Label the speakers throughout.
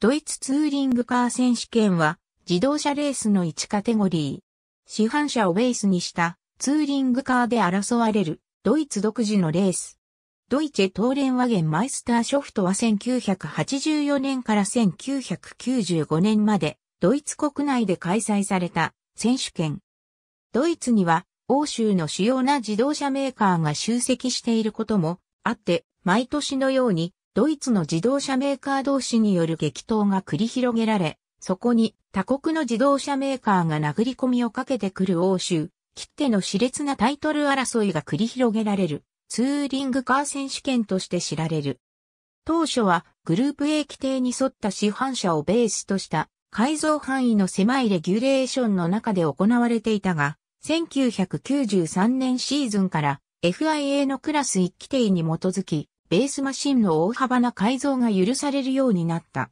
Speaker 1: ドイツツーリングカー選手権は自動車レースの1カテゴリー。市販車をベースにしたツーリングカーで争われるドイツ独自のレース。ドイチェトーレンワゲンマイスターショフトは1984年から1995年までドイツ国内で開催された選手権。ドイツには欧州の主要な自動車メーカーが集積していることもあって毎年のようにドイツの自動車メーカー同士による激闘が繰り広げられ、そこに他国の自動車メーカーが殴り込みをかけてくる欧州、切手の熾烈なタイトル争いが繰り広げられる、ツーリングカー選手権として知られる。当初はグループ A 規定に沿った市販車をベースとした改造範囲の狭いレギュレーションの中で行われていたが、1993年シーズンから FIA のクラス1規定に基づき、ベースマシンの大幅な改造が許されるようになった。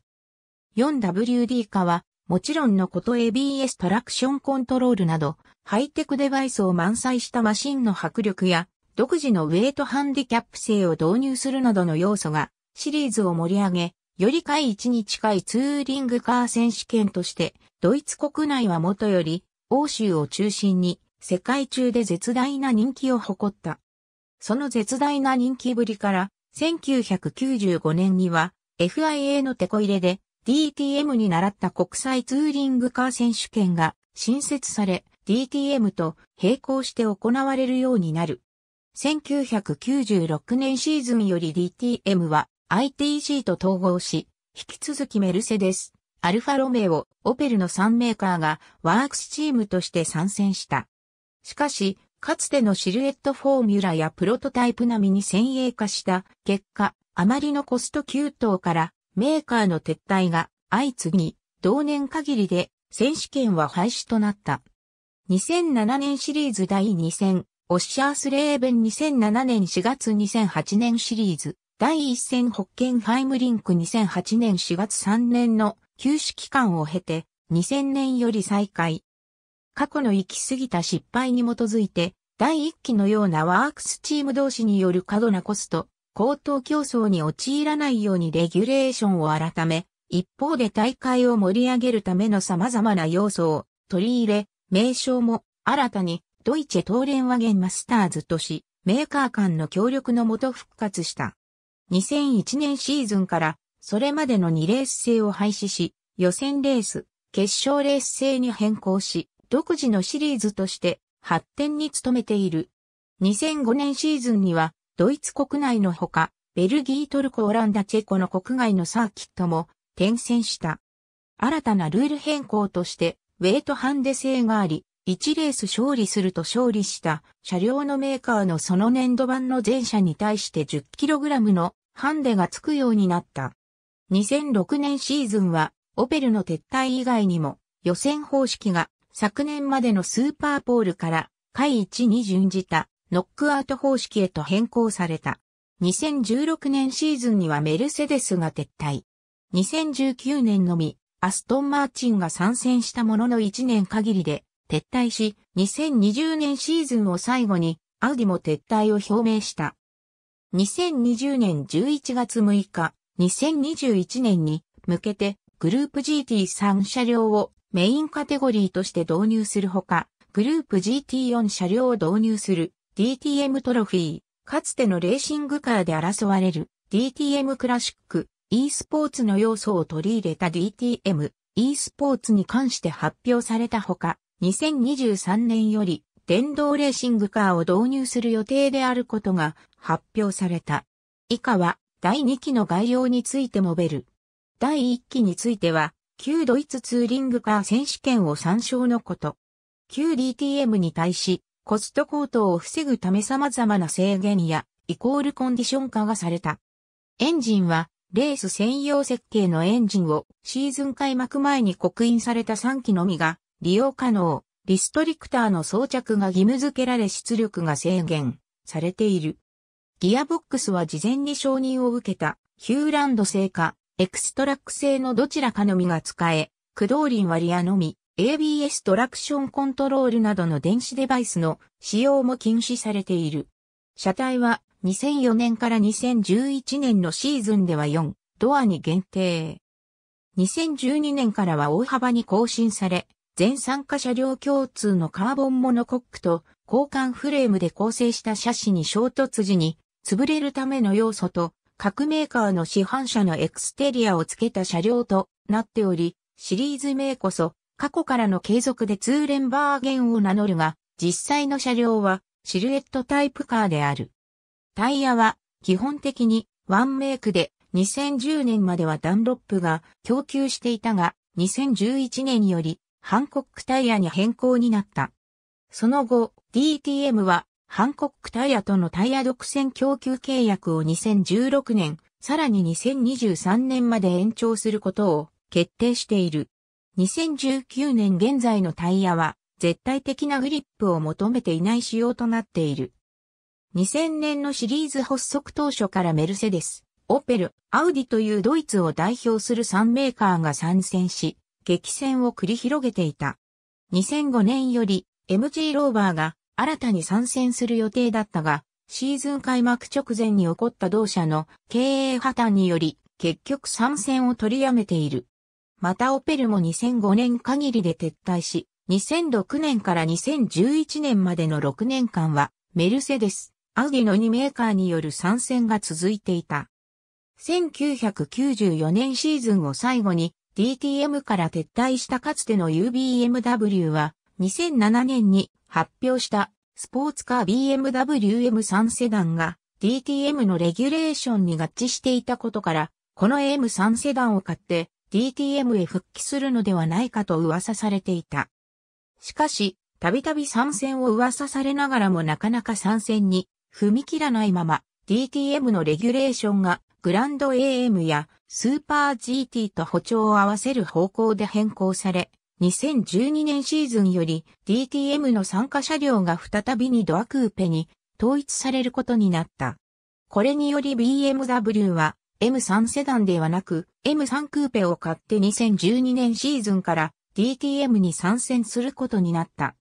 Speaker 1: 4WD 化は、もちろんのこと ABS トラクションコントロールなど、ハイテクデバイスを満載したマシンの迫力や、独自のウェイトハンディキャップ性を導入するなどの要素が、シリーズを盛り上げ、より下位1に近いツーリングカー選手権として、ドイツ国内はもとより、欧州を中心に、世界中で絶大な人気を誇った。その絶大な人気ぶりから、1995年には FIA のテコ入れで DTM に習った国際ツーリングカー選手権が新設され DTM と並行して行われるようになる。1996年シーズンより DTM は ITC と統合し、引き続きメルセデス、アルファロメオ、オペルの3メーカーがワークスチームとして参戦した。しかし、かつてのシルエットフォーミュラやプロトタイプ並みに先鋭化した結果、あまりのコスト急騰からメーカーの撤退が相次ぎ、同年限りで選手権は廃止となった。2007年シリーズ第2戦、オッシャースレーベン2007年4月2008年シリーズ、第1戦ホッケンハイムリンク2008年4月3年の休止期間を経て、2000年より再開。過去の行き過ぎた失敗に基づいて、第1期のようなワークスチーム同士による過度なコスト、高等競争に陥らないようにレギュレーションを改め、一方で大会を盛り上げるための様々な要素を取り入れ、名称も新たにドイチェ東ンワゲンマスターズとし、メーカー間の協力のもと復活した。2001年シーズンからそれまでの2レース制を廃止し、予選レース、決勝レース制に変更し、独自のシリーズとして発展に努めている。2005年シーズンには、ドイツ国内のほか、ベルギー、トルコ、オランダ、チェコの国外のサーキットも転戦した。新たなルール変更として、ウェイトハンデ制があり、1レース勝利すると勝利した車両のメーカーのその年度版の全車に対して 10kg のハンデがつくようになった。2006年シーズンは、オペルの撤退以外にも予選方式が昨年までのスーパーポールから下位1に準じたノックアウト方式へと変更された。2016年シーズンにはメルセデスが撤退。2019年のみ、アストン・マーチンが参戦したものの1年限りで撤退し、2020年シーズンを最後にアウディも撤退を表明した。2020年11月6日、2021年に向けてグループ GT3 車両をメインカテゴリーとして導入するほか、グループ GT4 車両を導入する DTM トロフィー、かつてのレーシングカーで争われる DTM クラシック、e スポーツの要素を取り入れた DTM、e スポーツに関して発表されたほか、2023年より電動レーシングカーを導入する予定であることが発表された。以下は第2期の概要について述べる。第1期については旧ドイツツーリングカー選手権を参照のこと。旧 DTM に対し、コスト高騰を防ぐため様々な制限や、イコールコンディション化がされた。エンジンは、レース専用設計のエンジンをシーズン開幕前に刻印された3機のみが利用可能、リストリクターの装着が義務付けられ出力が制限されている。ギアボックスは事前に承認を受けたヒューランド製かエクストラック製のどちらかのみが使え、駆動輪割りアのみ、ABS トラクションコントロールなどの電子デバイスの使用も禁止されている。車体は2004年から2011年のシーズンでは4ドアに限定。2012年からは大幅に更新され、全参加車両共通のカーボンモノコックと交換フレームで構成した車種に衝突時に潰れるための要素と各メーカーの市販車のエクステリアを付けた車両となっており、シリーズ名こそ過去からの継続でツーレンバーゲンを名乗るが、実際の車両はシルエットタイプカーである。タイヤは基本的にワンメイクで2010年まではダンロップが供給していたが、2011年によりハンコックタイヤに変更になった。その後、DTM はハンコックタイヤとのタイヤ独占供給契約を2016年、さらに2023年まで延長することを決定している。2019年現在のタイヤは絶対的なグリップを求めていない仕様となっている。2000年のシリーズ発足当初からメルセデス、オペル、アウディというドイツを代表する3メーカーが参戦し、激戦を繰り広げていた。2005年より MG ローバーが新たに参戦する予定だったが、シーズン開幕直前に起こった同社の経営破綻により、結局参戦を取りやめている。またオペルも2005年限りで撤退し、2006年から2011年までの6年間は、メルセデス、アウディの2メーカーによる参戦が続いていた。1994年シーズンを最後に DTM から撤退したかつての UBMW は2007年に発表したスポーツカー BMW M3 セダンが DTM のレギュレーションに合致していたことから、この M3 セダンを買って DTM へ復帰するのではないかと噂されていた。しかし、たびたび参戦を噂されながらもなかなか参戦に踏み切らないまま DTM のレギュレーションがグランド AM やスーパー GT と歩調を合わせる方向で変更され、2012年シーズンより DTM の参加車両が再びにドアクーペに統一されることになった。これにより BMW は M3 セダンではなく M3 クーペを買って2012年シーズンから DTM に参戦することになった。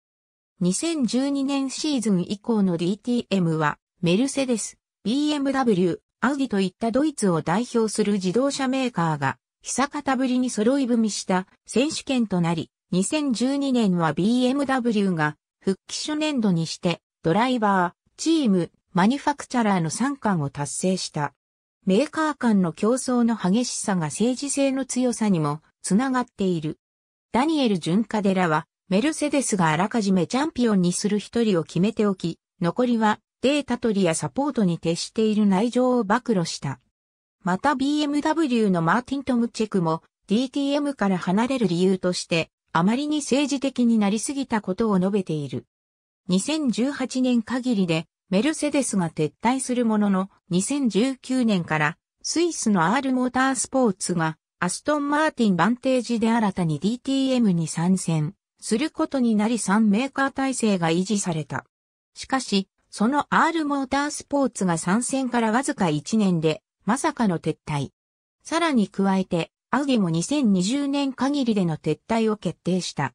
Speaker 1: 2012年シーズン以降の DTM はメルセデス、BMW、アウディといったドイツを代表する自動車メーカーが久方ぶりに揃い踏みした選手権となり、2012年は BMW が復帰初年度にしてドライバー、チーム、マニファクチャラーの3冠を達成した。メーカー間の競争の激しさが政治性の強さにもつながっている。ダニエル・ジュンカデラは、メルセデスがあらかじめチャンピオンにする一人を決めておき、残りはデータ取りやサポートに徹している内情を暴露した。また BMW のマーティン・トムチェクも DTM から離れる理由として、あまりに政治的になりすぎたことを述べている。2018年限りで、メルセデスが撤退するものの、2019年からスイスの R モータースポーツがアストン・マーティン・バンテージで新たに DTM に参戦することになり3メーカー体制が維持された。しかし、その R モータースポーツが参戦からわずか1年でまさかの撤退。さらに加えて、アウディも2020年限りでの撤退を決定した。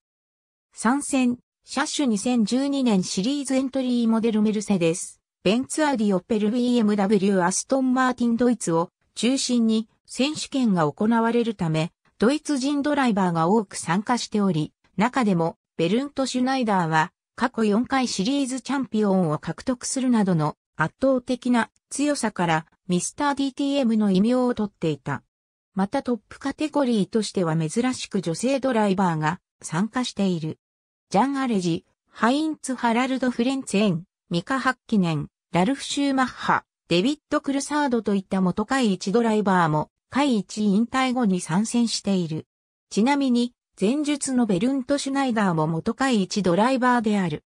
Speaker 1: 参戦、車種2012年シリーズエントリーモデルメルセデス、ベンツアディオペル BMW アストンマーティンドイツを中心に選手権が行われるため、ドイツ人ドライバーが多く参加しており、中でもベルント・シュナイダーは過去4回シリーズチャンピオンを獲得するなどの圧倒的な強さからミスター DTM の異名を取っていた。またトップカテゴリーとしては珍しく女性ドライバーが参加している。ジャン・アレジ、ハインツ・ハラルド・フレンツエン、ミカ・ハッキネン、ラルフ・シューマッハ、デビッド・クルサードといった元会一ドライバーも、会一引退後に参戦している。ちなみに、前述のベルント・シュナイダーも元会一ドライバーである。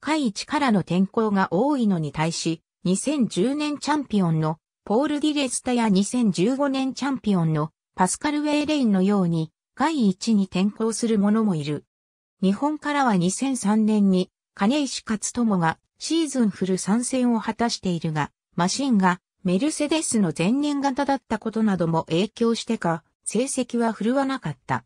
Speaker 1: 会一からの転向が多いのに対し、2010年チャンピオンのポール・ディレスタや2015年チャンピオンのパスカル・ウェイレインのように、第1に転向する者もいる。日本からは2003年に、金石勝友がシーズンフル参戦を果たしているが、マシンがメルセデスの前年型だったことなども影響してか、成績は振るわなかった。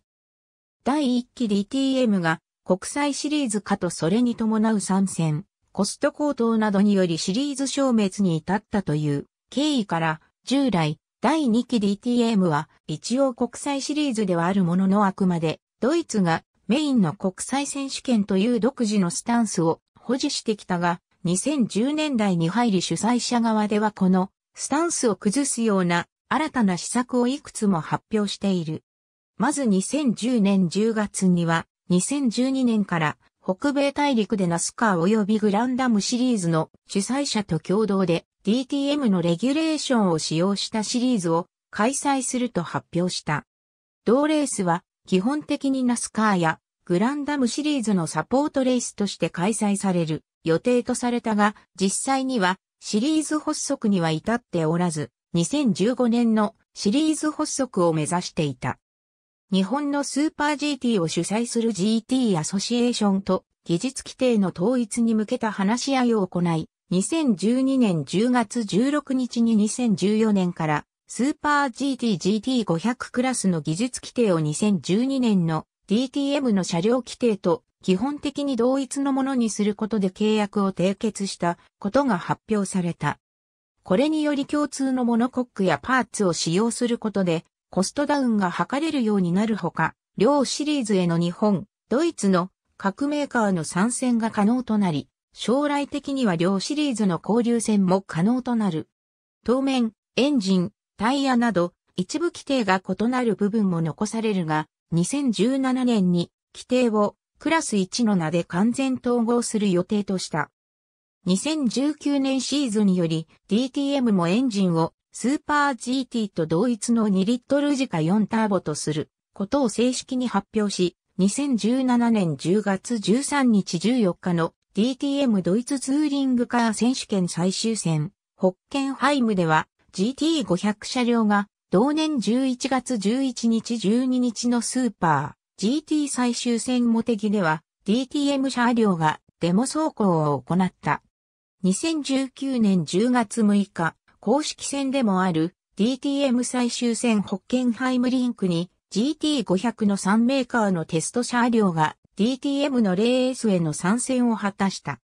Speaker 1: 第1期 DTM が国際シリーズ化とそれに伴う参戦、コスト高騰などによりシリーズ消滅に至ったという経緯から従来第2期 DTM は一応国際シリーズではあるもののあくまでドイツがメインの国際選手権という独自のスタンスを保持してきたが2010年代に入り主催者側ではこのスタンスを崩すような新たな施策をいくつも発表している。まず2010年10月には2012年から北米大陸でナスカー及びグランダムシリーズの主催者と共同で DTM のレギュレーションを使用したシリーズを開催すると発表した。同レースは基本的にナスカーやグランダムシリーズのサポートレースとして開催される予定とされたが、実際にはシリーズ発足には至っておらず、2015年のシリーズ発足を目指していた。日本のスーパー GT を主催する GT アソシエーションと技術規定の統一に向けた話し合いを行い、2012年10月16日に2014年からスーパー GTGT500 クラスの技術規定を2012年の DTM の車両規定と基本的に同一のものにすることで契約を締結したことが発表された。これにより共通のモノコックやパーツを使用することでコストダウンが図れるようになるほか、両シリーズへの日本、ドイツの各メーカーの参戦が可能となり、将来的には両シリーズの交流戦も可能となる。当面、エンジン、タイヤなど、一部規定が異なる部分も残されるが、2017年に規定をクラス1の名で完全統合する予定とした。2019年シーズンにより DTM もエンジンをスーパー GT と同一の2リットル時価4ターボとすることを正式に発表し、2017年10月13日14日の DTM ドイツツーリングカー選手権最終戦、ホッケンハイムでは GT500 車両が同年11月11日12日のスーパー GT 最終戦モテギでは DTM 車両がデモ走行を行った。2019年10月6日、公式戦でもある DTM 最終戦ホッケンハイムリンクに GT500 の3メーカーのテスト車両が DTM のレースへの参戦を果たした。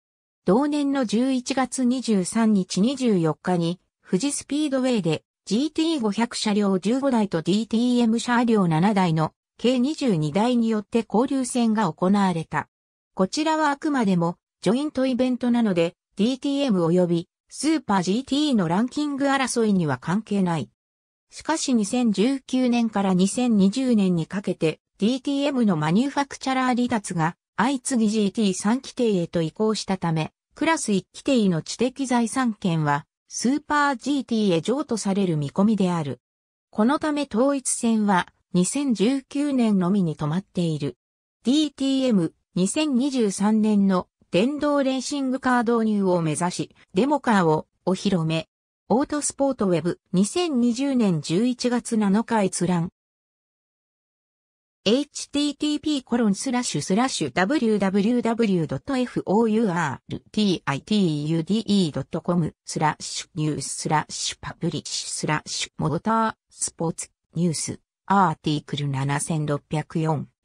Speaker 1: 同年の11月23日24日に、富士スピードウェイで GT500 車両15台と DTM 車両7台の計22台によって交流戦が行われた。こちらはあくまでもジョイントイベントなので DTM 及びスーパー GT のランキング争いには関係ない。しかし2019年から2020年にかけて DTM のマニュファクチャラー離脱が相次ぎ GT3 規定へと移行したため、クラス1規定の知的財産権はスーパー GT へ譲渡される見込みである。このため統一戦は2019年のみに止まっている。DTM2023 年の電動レーシングカー導入を目指し、デモカーをお披露目。オートスポートウェブ2020年11月7日閲覧。http://www.fourtitude.com スラッシュニューススラッシュパブリッシュスラッシュモータースポーツニュースアーティクル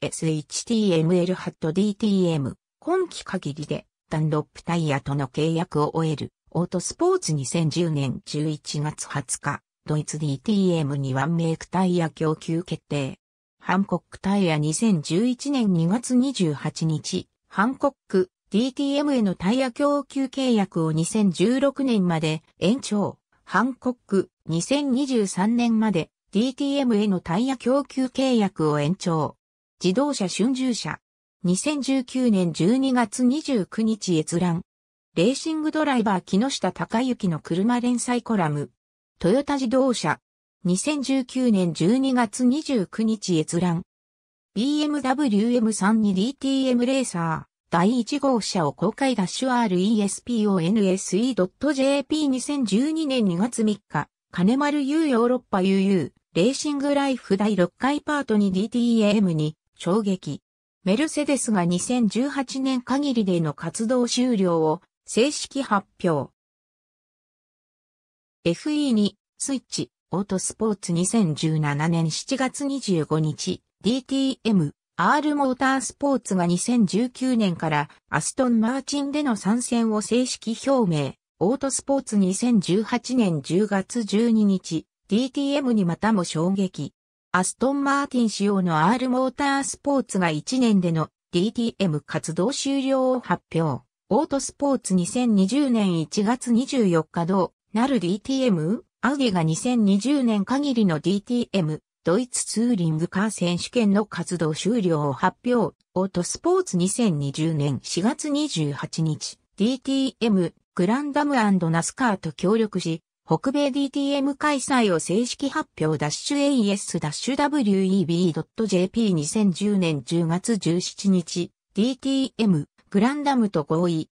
Speaker 1: 7604SHTML ハット DTM 今期限りでダンロップタイヤとの契約を終えるオートスポーツ2010年11月20日ドイツ DTM にワンメイクタイヤ供給決定ハンコックタイヤ2011年2月28日、ハンコック DTM へのタイヤ供給契約を2016年まで延長、ハンコック2023年まで DTM へのタイヤ供給契約を延長。自動車春秋車。2019年12月29日閲覧。レーシングドライバー木下隆之の車連載コラム。トヨタ自動車2019年12月29日閲覧。BMW m 3に d t m レーサー、第1号車を公開ダッシュ RESPONSE.jp2012 年2月3日、金丸 U ヨーロッパ UU、レーシングライフ第6回パートに DTM に、衝撃。メルセデスが2018年限りでの活動終了を正式発表。FE2 スイッチオートスポーツ2017年7月25日、DTM、R モータースポーツが2019年からアストン・マーチンでの参戦を正式表明。オートスポーツ2018年10月12日、DTM にまたも衝撃。アストン・マーティン仕様の R モータースポーツが1年での DTM 活動終了を発表。オートスポーツ2020年1月24日どうなる DTM? アウディが2020年限りの DTM、ドイツツーリングカー選手権の活動終了を発表。オートスポーツ2020年4月28日、DTM、グランダムナスカーと協力し、北米 DTM 開催を正式発表ダッシュ a シ s w e b j p 2 0 1 0年10月17日 DTM グランダムと合意。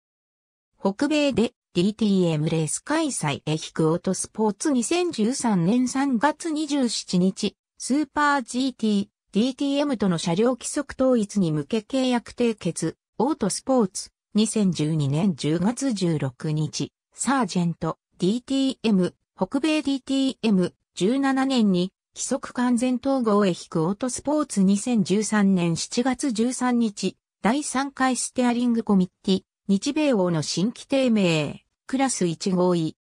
Speaker 1: 北米で DTM レース開催エヒクオートスポーツ2013年3月27日、スーパー GT、DTM との車両規則統一に向け契約締結、オートスポーツ、2012年10月16日、サージェント、DTM、北米 DTM、17年に、規則完全統合へ引くオートスポーツ2013年7月13日、第3回ステアリングコミッティ、日米欧の新規定名。クラス1号位。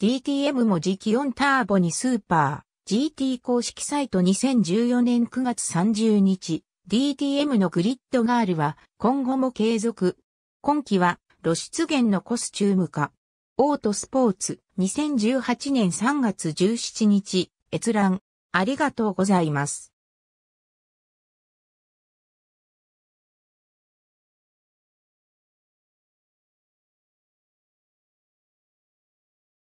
Speaker 1: DTM も次期4ターボにスーパー、GT 公式サイト2014年9月30日、DTM のグリッドガールは今後も継続。今期は露出源のコスチューム化。オートスポーツ2018年3月17日閲覧ありがとうございます。